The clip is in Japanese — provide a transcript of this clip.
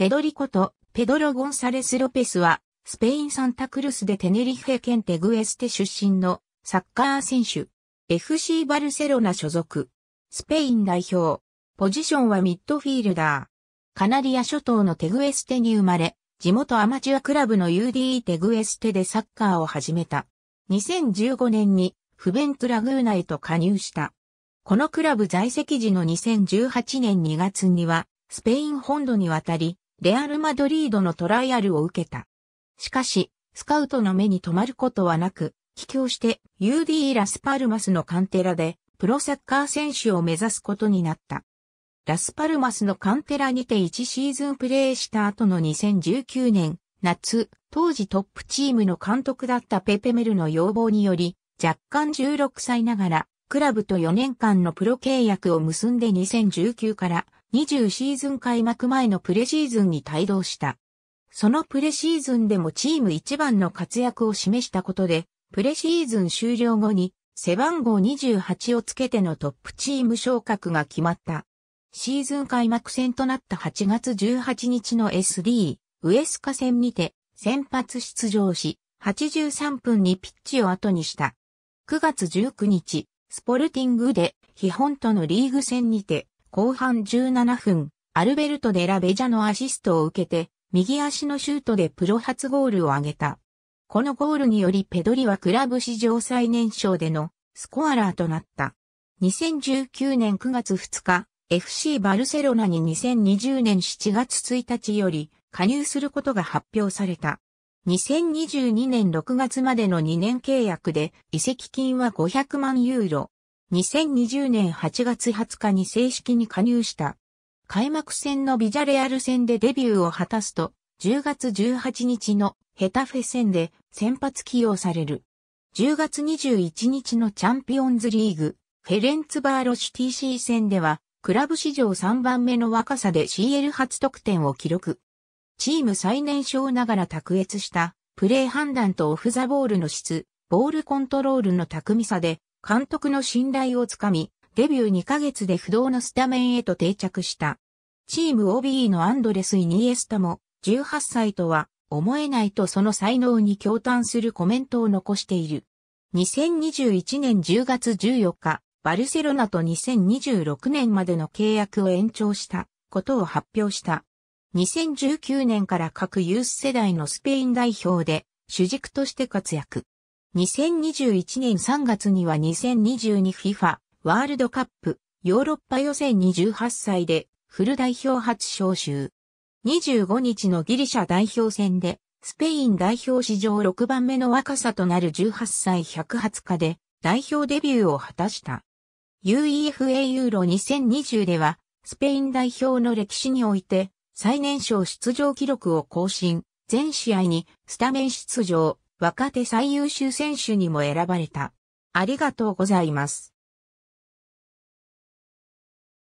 ペドリコとペドロ・ゴンサレス・ロペスは、スペイン・サンタクルスでテネリフェ県テグエステ出身のサッカー選手。FC バルセロナ所属。スペイン代表。ポジションはミッドフィールダー。カナリア諸島のテグエステに生まれ、地元アマチュアクラブの UDE テグエステでサッカーを始めた。2015年にフベントラグーナへと加入した。このクラブ在籍時の2018年2月には、スペイン本土に渡り、レアル・マドリードのトライアルを受けた。しかし、スカウトの目に留まることはなく、帰郷して UD ラスパルマスのカンテラでプロサッカー選手を目指すことになった。ラスパルマスのカンテラにて1シーズンプレーした後の2019年夏、当時トップチームの監督だったペペメルの要望により、若干16歳ながら、クラブと4年間のプロ契約を結んで2019から20シーズン開幕前のプレシーズンに帯同した。そのプレシーズンでもチーム一番の活躍を示したことで、プレシーズン終了後に背番号28をつけてのトップチーム昇格が決まった。シーズン開幕戦となった8月18日の SD、ウエスカ戦にて先発出場し、83分にピッチを後にした。9月19日、スポルティングで、基本とのリーグ戦にて、後半17分、アルベルト・デ・ラベジャのアシストを受けて、右足のシュートでプロ初ゴールを挙げた。このゴールによりペドリはクラブ史上最年少でのスコアラーとなった。2019年9月2日、FC バルセロナに2020年7月1日より加入することが発表された。2022年6月までの2年契約で移籍金は500万ユーロ、2020年8月20日に正式に加入した。開幕戦のビジャレアル戦でデビューを果たすと、10月18日のヘタフェ戦で先発起用される。10月21日のチャンピオンズリーグ、フェレンツバーロシュ TC 戦では、クラブ史上3番目の若さで CL 初得点を記録。チーム最年少ながら卓越した、プレー判断とオフザボールの質、ボールコントロールの巧みさで、監督の信頼をつかみ、デビュー2ヶ月で不動のスタメンへと定着した。チーム OB のアンドレス・イニエスタも、18歳とは思えないとその才能に共嘆するコメントを残している。2021年10月14日、バルセロナと2026年までの契約を延長したことを発表した。2019年から各ユース世代のスペイン代表で主軸として活躍。2021年3月には 2022FIFA ワールドカップヨーロッパ予選2 8歳でフル代表初招集。25日のギリシャ代表戦でスペイン代表史上6番目の若さとなる18歳120日で代表デビューを果たした。UEFA ユーロ2020ではスペイン代表の歴史において最年少出場記録を更新、全試合にスタメン出場、若手最優秀選手にも選ばれた。ありがとうございます。